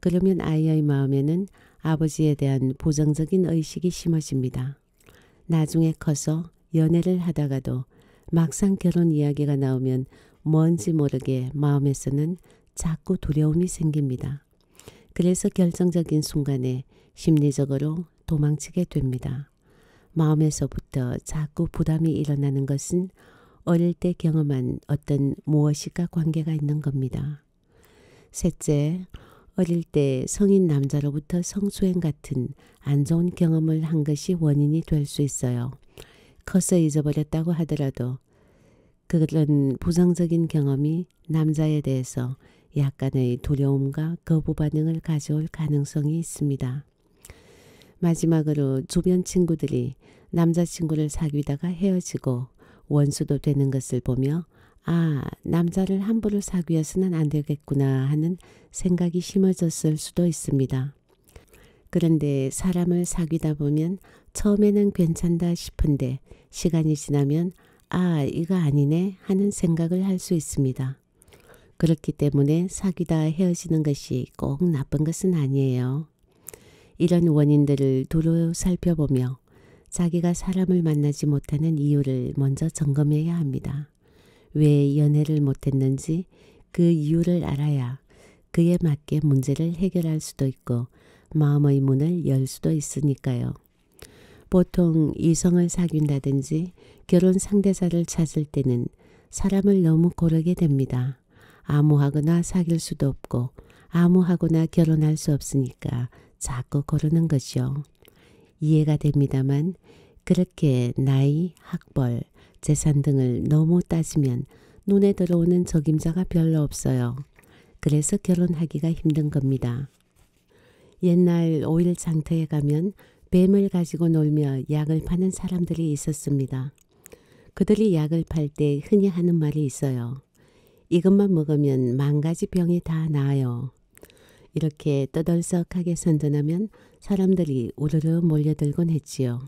그러면 아이의 마음에는 아버지에 대한 부정적인 의식이 심어집니다. 나중에 커서 연애를 하다가도 막상 결혼 이야기가 나오면 뭔지 모르게 마음에서는 자꾸 두려움이 생깁니다. 그래서 결정적인 순간에 심리적으로 도망치게 됩니다. 마음에서부터 자꾸 부담이 일어나는 것은 어릴 때 경험한 어떤 무엇이가 관계가 있는 겁니다. 셋째, 어릴 때 성인 남자로부터 성추행 같은 안 좋은 경험을 한 것이 원인이 될 수 있어요. 커서 잊어버렸다고 하더라도 그런 부정적인 경험이 남자에 대해서 약간의 두려움과 거부 반응을 가져올 가능성이 있습니다. 마지막으로 주변 친구들이 남자친구를 사귀다가 헤어지고 원수도 되는 것을 보며 아 남자를 함부로 사귀어서는 안 되겠구나 하는 생각이 심어졌을 수도 있습니다. 그런데 사람을 사귀다 보면 처음에는 괜찮다 싶은데 시간이 지나면 아 이거 아니네 하는 생각을 할 수 있습니다. 그렇기 때문에 사귀다 헤어지는 것이 꼭 나쁜 것은 아니에요. 이런 원인들을 두루 살펴보며 자기가 사람을 만나지 못하는 이유를 먼저 점검해야 합니다. 왜 연애를 못했는지 그 이유를 알아야 그에 맞게 문제를 해결할 수도 있고 마음의 문을 열 수도 있으니까요. 보통 이성을 사귄다든지 결혼 상대사를 찾을 때는 사람을 너무 고르게 됩니다. 아무하거나 사귈 수도 없고 아무하거나 결혼할 수 없으니까 자꾸 고르는 거죠. 이해가 됩니다만 그렇게 나이, 학벌, 재산 등을 너무 따지면 눈에 들어오는 적임자가 별로 없어요. 그래서 결혼하기가 힘든 겁니다. 옛날 5일 장터에 가면 뱀을 가지고 놀며 약을 파는 사람들이 있었습니다. 그들이 약을 팔 때 흔히 하는 말이 있어요. 이것만 먹으면 만 가지 병이 다 나아요. 이렇게 떠들썩하게 선전하면 사람들이 우르르 몰려들곤 했지요.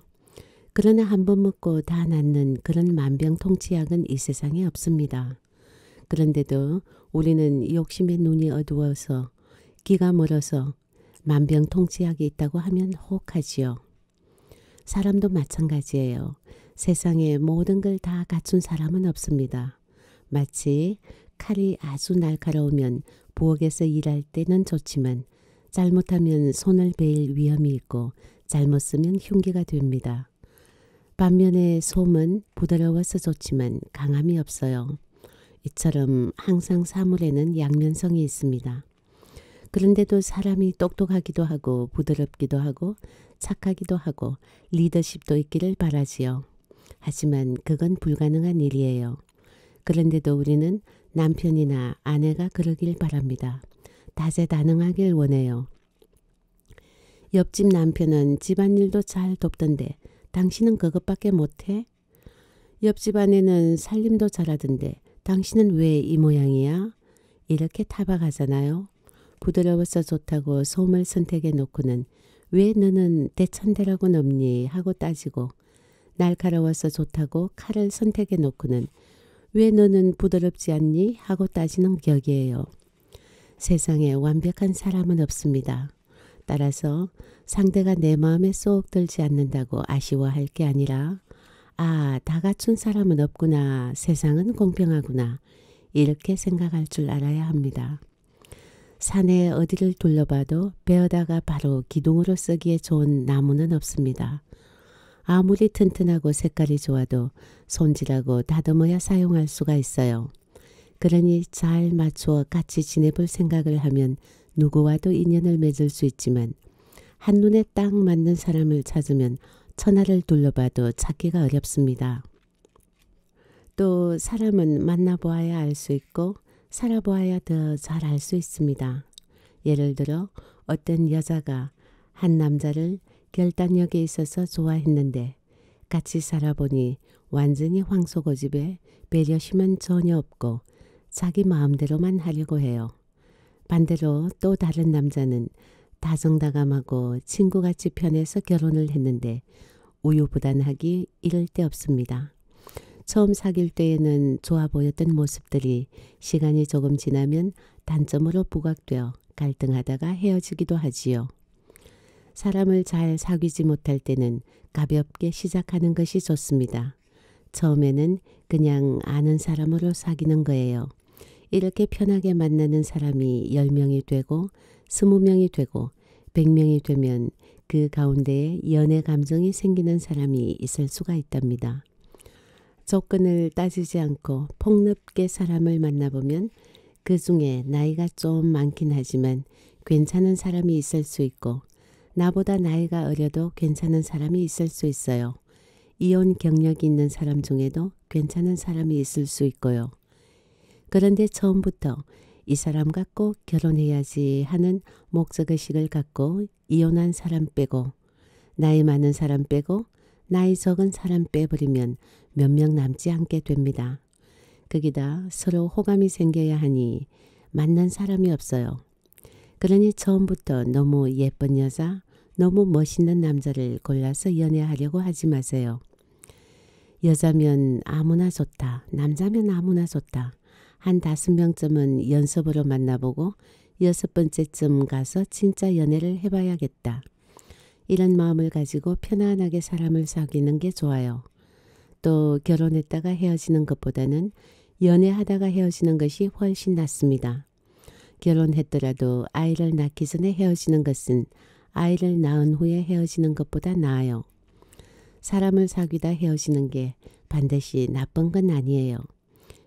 그러나 한 번 먹고 다 낫는 그런 만병통치약은 이 세상에 없습니다. 그런데도 우리는 욕심의 눈이 어두워서 기가 멀어서 만병통치약이 있다고 하면 혹하지요. 사람도 마찬가지예요. 세상에 모든 걸 다 갖춘 사람은 없습니다. 마치 칼이 아주 날카로우면 부엌에서 일할 때는 좋지만 잘못하면 손을 베일 위험이 있고 잘못 쓰면 흉기가 됩니다. 반면에 솜은 부드러워서 좋지만 강함이 없어요. 이처럼 항상 사물에는 양면성이 있습니다. 그런데도 사람이 똑똑하기도 하고 부드럽기도 하고 착하기도 하고 리더십도 있기를 바라지요. 하지만 그건 불가능한 일이에요. 그런데도 우리는 남편이나 아내가 그러길 바랍니다. 다재다능하길 원해요. 옆집 남편은 집안일도 잘 돕던데 당신은 그것밖에 못해? 옆집 아내는 살림도 잘하던데 당신은 왜 이 모양이야? 이렇게 타박하잖아요. 부드러워서 좋다고 솜을 선택해 놓고는 왜 너는 대천대라고 넘니 하고 따지고 날카로워서 좋다고 칼을 선택해 놓고는 왜 너는 부드럽지 않니? 하고 따지는 격이에요. 세상에 완벽한 사람은 없습니다. 따라서 상대가 내 마음에 쏙 들지 않는다고 아쉬워할 게 아니라 아, 다 갖춘 사람은 없구나. 세상은 공평하구나. 이렇게 생각할 줄 알아야 합니다. 산에 어디를 둘러봐도 베어다가 바로 기둥으로 쓰기에 좋은 나무는 없습니다. 아무리 튼튼하고 색깔이 좋아도 손질하고 다듬어야 사용할 수가 있어요. 그러니 잘 맞추어 같이 지내볼 생각을 하면 누구와도 인연을 맺을 수 있지만 한눈에 딱 맞는 사람을 찾으면 천하를 둘러봐도 찾기가 어렵습니다. 또 사람은 만나보아야 알 수 있고 살아보아야 더 잘 알 수 있습니다. 예를 들어 어떤 여자가 한 남자를 결단력에 있어서 좋아했는데 같이 살아보니 완전히 황소고집에 배려심은 전혀 없고 자기 마음대로만 하려고 해요. 반대로 또 다른 남자는 다정다감하고 친구같이 편해서 결혼을 했는데 우유부단하기 이를 데 없습니다. 처음 사귈 때에는 좋아 보였던 모습들이 시간이 조금 지나면 단점으로 부각되어 갈등하다가 헤어지기도 하지요. 사람을 잘 사귀지 못할 때는 가볍게 시작하는 것이 좋습니다. 처음에는 그냥 아는 사람으로 사귀는 거예요. 이렇게 편하게 만나는 사람이 10명이 되고 20명이 되고 100명이 되면 그 가운데에 연애 감정이 생기는 사람이 있을 수가 있답니다. 조건을 따지지 않고 폭넓게 사람을 만나보면 그 중에 나이가 좀 많긴 하지만 괜찮은 사람이 있을 수 있고 나보다 나이가 어려도 괜찮은 사람이 있을 수 있어요. 이혼 경력이 있는 사람 중에도 괜찮은 사람이 있을 수 있고요. 그런데 처음부터 이사람 갖고 결혼해야지 하는 목적의식을 갖고 이혼한 사람 빼고 나이 많은 사람 빼고 나이 적은 사람 빼버리면 몇 명 남지 않게 됩니다. 거기다 서로 호감이 생겨야 하니 맞는 사람이 없어요. 그러니 처음부터 너무 예쁜 여자, 너무 멋있는 남자를 골라서 연애하려고 하지 마세요. 여자면 아무나 좋다. 남자면 아무나 좋다. 한 다섯 명쯤은 연습으로 만나보고 여섯 번째쯤 가서 진짜 연애를 해봐야겠다. 이런 마음을 가지고 편안하게 사람을 사귀는 게 좋아요. 또 결혼했다가 헤어지는 것보다는 연애하다가 헤어지는 것이 훨씬 낫습니다. 결혼했더라도 아이를 낳기 전에 헤어지는 것은 아이를 낳은 후에 헤어지는 것보다 나아요. 사람을 사귀다 헤어지는 게 반드시 나쁜 건 아니에요.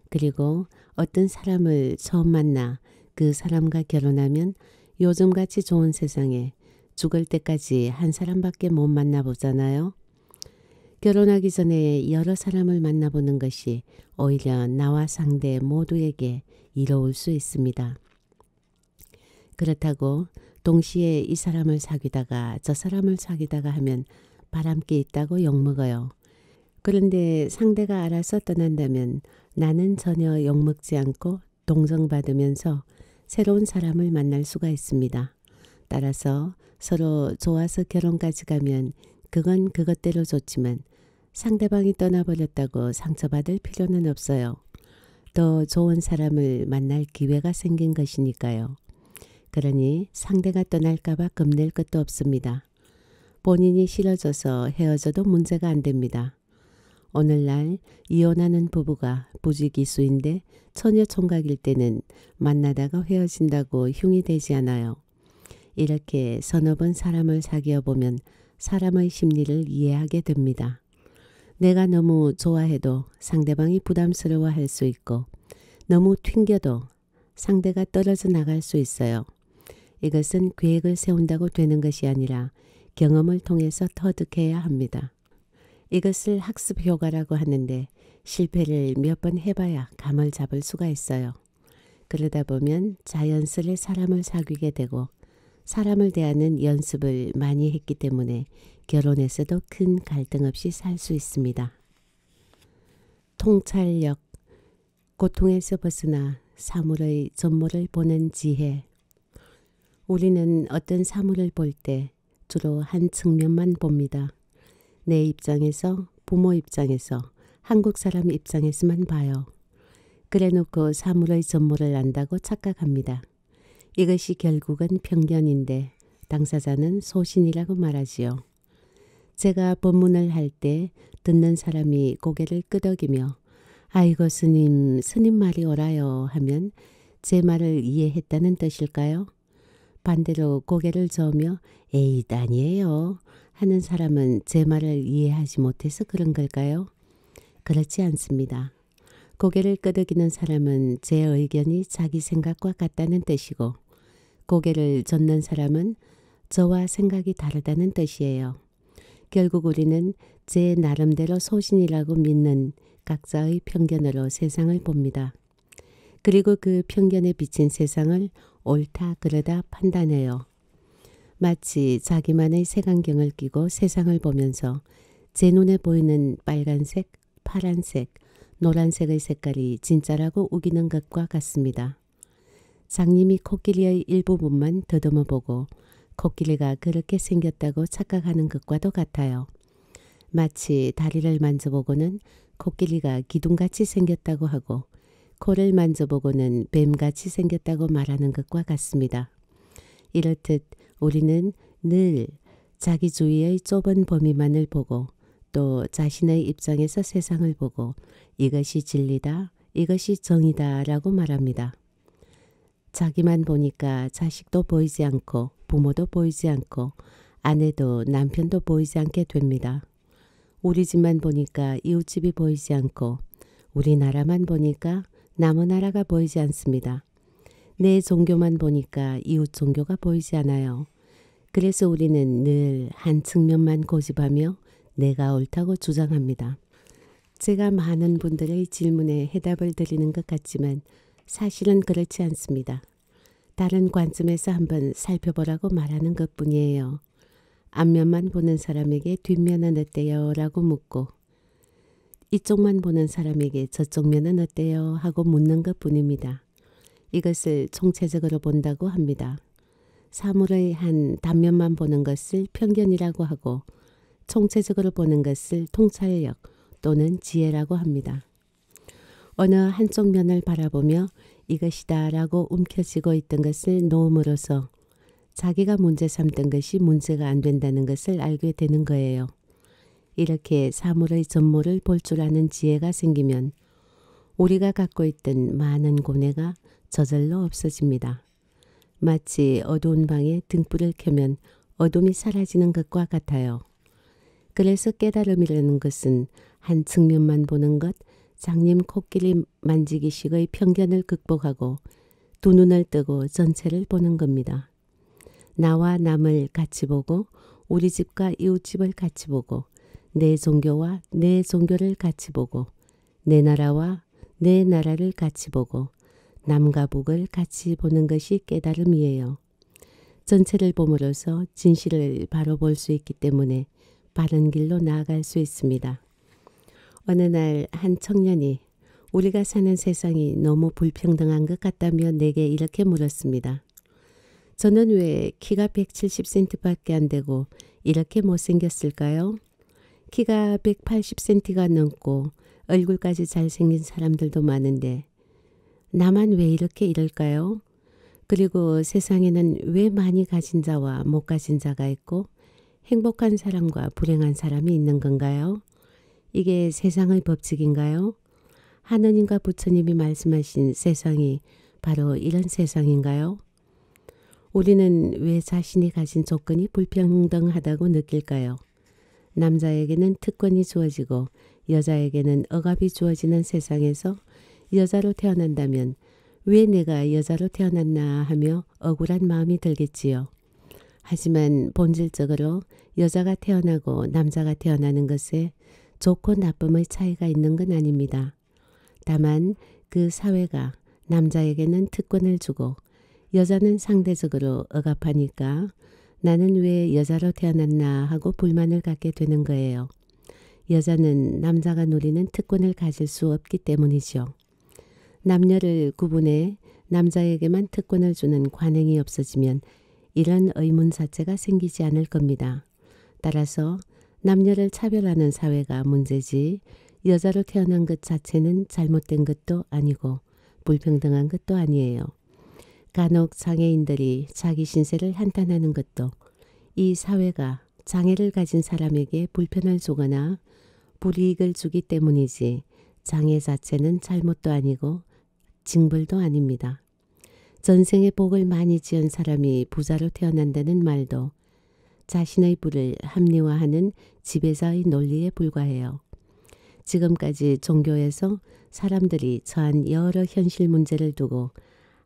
그리고 어떤 사람을 처음 만나 그 사람과 결혼하면 요즘같이 좋은 세상에 죽을 때까지 한 사람밖에 못 만나보잖아요. 결혼하기 전에 여러 사람을 만나보는 것이 오히려 나와 상대 모두에게 이로울 수 있습니다. 그렇다고 동시에 이 사람을 사귀다가 저 사람을 사귀다가 하면 바람기 있다고 욕먹어요. 그런데 상대가 알아서 떠난다면 나는 전혀 욕먹지 않고 동정받으면서 새로운 사람을 만날 수가 있습니다. 따라서 서로 좋아서 결혼까지 가면 그건 그것대로 좋지만 상대방이 떠나버렸다고 상처받을 필요는 없어요. 더 좋은 사람을 만날 기회가 생긴 것이니까요. 그러니 상대가 떠날까봐 겁낼 것도 없습니다. 본인이 싫어져서 헤어져도 문제가 안 됩니다. 오늘날 이혼하는 부부가 부지기수인데 처녀 총각일 때는 만나다가 헤어진다고 흉이 되지 않아요. 이렇게 서너 번 사람을 사귀어 보면 사람의 심리를 이해하게 됩니다. 내가 너무 좋아해도 상대방이 부담스러워할 수 있고 너무 튕겨도 상대가 떨어져 나갈 수 있어요. 이것은 계획을 세운다고 되는 것이 아니라 경험을 통해서 터득해야 합니다. 이것을 학습 효과라고 하는데 실패를 몇 번 해봐야 감을 잡을 수가 있어요. 그러다 보면 자연스레 사람을 사귀게 되고 사람을 대하는 연습을 많이 했기 때문에 결혼에서도 큰 갈등 없이 살 수 있습니다. 통찰력, 고통에서 벗어나 사물의 전모를 보는 지혜, 우리는 어떤 사물을 볼 때 주로 한 측면만 봅니다. 내 입장에서, 부모 입장에서, 한국 사람 입장에서만 봐요. 그래놓고 사물의 전모를 안다고 착각합니다. 이것이 결국은 편견인데 당사자는 소신이라고 말하지요. 제가 법문을 할 때 듣는 사람이 고개를 끄덕이며 아이고 스님, 스님 말이 오라요 하면 제 말을 이해했다는 뜻일까요? 반대로 고개를 저으며 에이 아니에요 하는 사람은 제 말을 이해하지 못해서 그런 걸까요? 그렇지 않습니다. 고개를 끄덕이는 사람은 제 의견이 자기 생각과 같다는 뜻이고 고개를 젓는 사람은 저와 생각이 다르다는 뜻이에요. 결국 우리는 제 나름대로 소신이라고 믿는 각자의 편견으로 세상을 봅니다. 그리고 그 편견에 비친 세상을 옳다 그르다 판단해요. 마치 자기만의 색안경을 끼고 세상을 보면서 제 눈에 보이는 빨간색, 파란색, 노란색의 색깔이 진짜라고 우기는 것과 같습니다. 장님이 코끼리의 일부분만 더듬어 보고 코끼리가 그렇게 생겼다고 착각하는 것과도 같아요. 마치 다리를 만져보고는 코끼리가 기둥같이 생겼다고 하고 코를 만져보고는 뱀같이 생겼다고 말하는 것과 같습니다. 이렇듯 우리는 늘 자기 주위의 좁은 범위만을 보고 또 자신의 입장에서 세상을 보고 이것이 진리다, 이것이 정이다 라고 말합니다. 자기만 보니까 자식도 보이지 않고 부모도 보이지 않고 아내도 남편도 보이지 않게 됩니다. 우리 집만 보니까 이웃집이 보이지 않고 우리나라만 보니까 남은 나라가 보이지 않습니다. 내 종교만 보니까 이웃 종교가 보이지 않아요. 그래서 우리는 늘 한 측면만 고집하며 내가 옳다고 주장합니다. 제가 많은 분들의 질문에 해답을 드리는 것 같지만 사실은 그렇지 않습니다. 다른 관점에서 한번 살펴보라고 말하는 것 뿐이에요. 앞면만 보는 사람에게 뒷면은 어때요? 라고 묻고 이쪽만 보는 사람에게 저쪽 면은 어때요? 하고 묻는 것 뿐입니다. 이것을 총체적으로 본다고 합니다. 사물의 한 단면만 보는 것을 편견이라고 하고 총체적으로 보는 것을 통찰력 또는 지혜라고 합니다. 어느 한쪽 면을 바라보며 이것이다 라고 움켜쥐고 있던 것을 놓음으로써 자기가 문제 삼던 것이 문제가 안 된다는 것을 알게 되는 거예요. 이렇게 사물의 전모를 볼 줄 아는 지혜가 생기면 우리가 갖고 있던 많은 고뇌가 저절로 없어집니다. 마치 어두운 방에 등불을 켜면 어둠이 사라지는 것과 같아요. 그래서 깨달음이라는 것은 한 측면만 보는 것, 장님 코끼리 만지기식의 편견을 극복하고 두 눈을 뜨고 전체를 보는 겁니다. 나와 남을 같이 보고 우리 집과 이웃집을 같이 보고 내 종교와 내 종교를 같이 보고 내 나라와 내 나라를 같이 보고 남과 북을 같이 보는 것이 깨달음이에요. 전체를 보으로서 진실을 바로 볼 수 있기 때문에 바른 길로 나아갈 수 있습니다. 어느 날 한 청년이 우리가 사는 세상이 너무 불평등한 것 같다며 내게 이렇게 물었습니다. 저는 왜 키가 170cm밖에 안 되고 이렇게 못생겼을까요? 키가 180cm가 넘고 얼굴까지 잘생긴 사람들도 많은데 나만 왜 이렇게 이럴까요? 그리고 세상에는 왜 많이 가진 자와 못 가진 자가 있고 행복한 사람과 불행한 사람이 있는 건가요? 이게 세상의 법칙인가요? 하느님과 부처님이 말씀하신 세상이 바로 이런 세상인가요? 우리는 왜 자신이 가진 조건이 불평등하다고 느낄까요? 남자에게는 특권이 주어지고 여자에게는 억압이 주어지는 세상에서 여자로 태어난다면 왜 내가 여자로 태어났나 하며 억울한 마음이 들겠지요. 하지만 본질적으로 여자가 태어나고 남자가 태어나는 것에 좋고 나쁨의 차이가 있는 건 아닙니다. 다만 그 사회가 남자에게는 특권을 주고 여자는 상대적으로 억압하니까 나는 왜 여자로 태어났나 하고 불만을 갖게 되는 거예요. 여자는 남자가 누리는 특권을 가질 수 없기 때문이죠. 남녀를 구분해 남자에게만 특권을 주는 관행이 없어지면 이런 의문 자체가 생기지 않을 겁니다. 따라서 남녀를 차별하는 사회가 문제지 여자로 태어난 것 자체는 잘못된 것도 아니고 불평등한 것도 아니에요. 간혹 장애인들이 자기 신세를 한탄하는 것도 이 사회가 장애를 가진 사람에게 불편을 주거나 불이익을 주기 때문이지 장애 자체는 잘못도 아니고 징벌도 아닙니다. 전생의 복을 많이 지은 사람이 부자로 태어난다는 말도 자신의 부를 합리화하는 지배자의 논리에 불과해요. 지금까지 종교에서 사람들이 처한 여러 현실 문제를 두고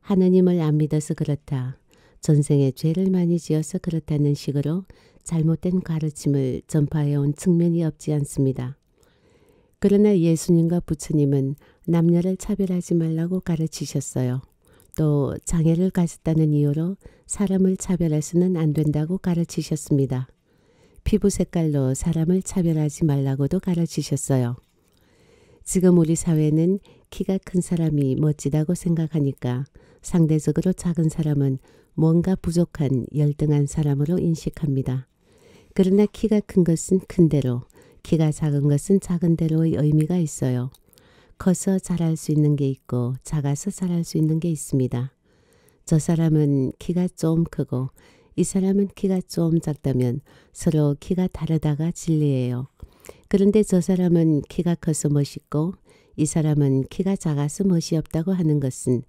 하느님을 안 믿어서 그렇다. 전생에 죄를 많이 지어서 그렇다는 식으로 잘못된 가르침을 전파해온 측면이 없지 않습니다. 그러나 예수님과 부처님은 남녀를 차별하지 말라고 가르치셨어요. 또 장애를 가졌다는 이유로 사람을 차별할 수는 안 된다고 가르치셨습니다. 피부 색깔로 사람을 차별하지 말라고도 가르치셨어요. 지금 우리 사회는 키가 큰 사람이 멋지다고 생각하니까 상대적으로 작은 사람은 뭔가 부족한 열등한 사람으로 인식합니다. 그러나 키가 큰 것은 큰 대로, 키가 작은 것은 작은 대로의 의미가 있어요. 커서 잘할 수 있는 게 있고 작아서 잘할 수 있는 게 있습니다. 저 사람은 키가 좀 크고 이 사람은 키가 좀 작다면 서로 키가 다르다가 진리예요. 그런데 저 사람은 키가 커서 멋있고 이 사람은 키가 작아서 멋이 없다고 하는 것은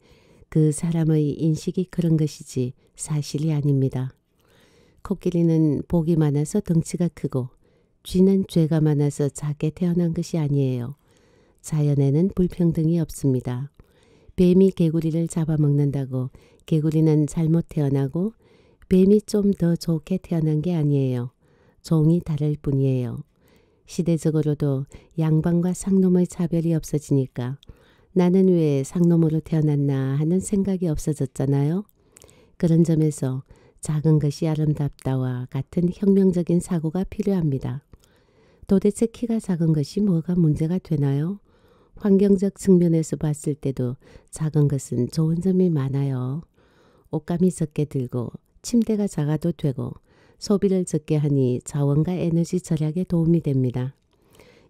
그 사람의 인식이 그런 것이지 사실이 아닙니다. 코끼리는 복이 많아서 덩치가 크고 쥐는 죄가 많아서 작게 태어난 것이 아니에요. 자연에는 불평등이 없습니다. 뱀이 개구리를 잡아먹는다고 개구리는 잘못 태어나고 뱀이 좀 더 좋게 태어난 게 아니에요. 종이 다를 뿐이에요. 시대적으로도 양반과 상놈의 차별이 없어지니까 나는 왜 상놈으로 태어났나 하는 생각이 없어졌잖아요. 그런 점에서 작은 것이 아름답다와 같은 혁명적인 사고가 필요합니다. 도대체 키가 작은 것이 뭐가 문제가 되나요? 환경적 측면에서 봤을 때도 작은 것은 좋은 점이 많아요. 옷감이 적게 들고 침대가 작아도 되고 소비를 적게 하니 자원과 에너지 절약에 도움이 됩니다.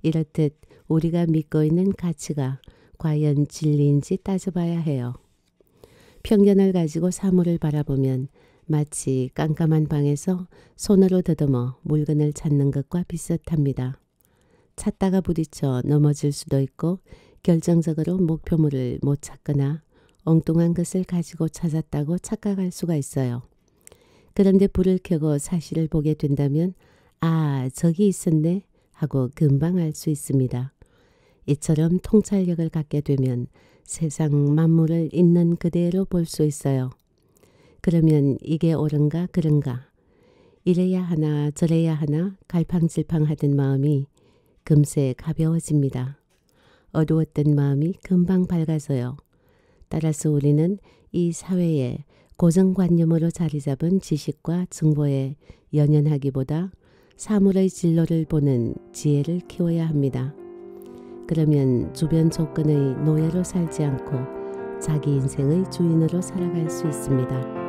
이렇듯 우리가 믿고 있는 가치가 과연 진리인지 따져봐야 해요. 편견을 가지고 사물을 바라보면 마치 깜깜한 방에서 손으로 더듬어 물건을 찾는 것과 비슷합니다. 찾다가 부딪혀 넘어질 수도 있고 결정적으로 목표물을 못 찾거나 엉뚱한 것을 가지고 찾았다고 착각할 수가 있어요. 그런데 불을 켜고 사실을 보게 된다면 아 저기 있었네 하고 금방 알 수 있습니다. 이처럼 통찰력을 갖게 되면 세상 만물을 있는 그대로 볼 수 있어요. 그러면 이게 옳은가 그른가 이래야 하나 저래야 하나 갈팡질팡 하던 마음이 금세 가벼워집니다. 어두웠던 마음이 금방 밝아서요. 따라서 우리는 이 사회에 고정관념으로 자리잡은 지식과 정보에 연연하기보다 사물의 진로를 보는 지혜를 키워야 합니다. 그러면 주변 조건의 노예로 살지 않고 자기 인생의 주인으로 살아갈 수 있습니다.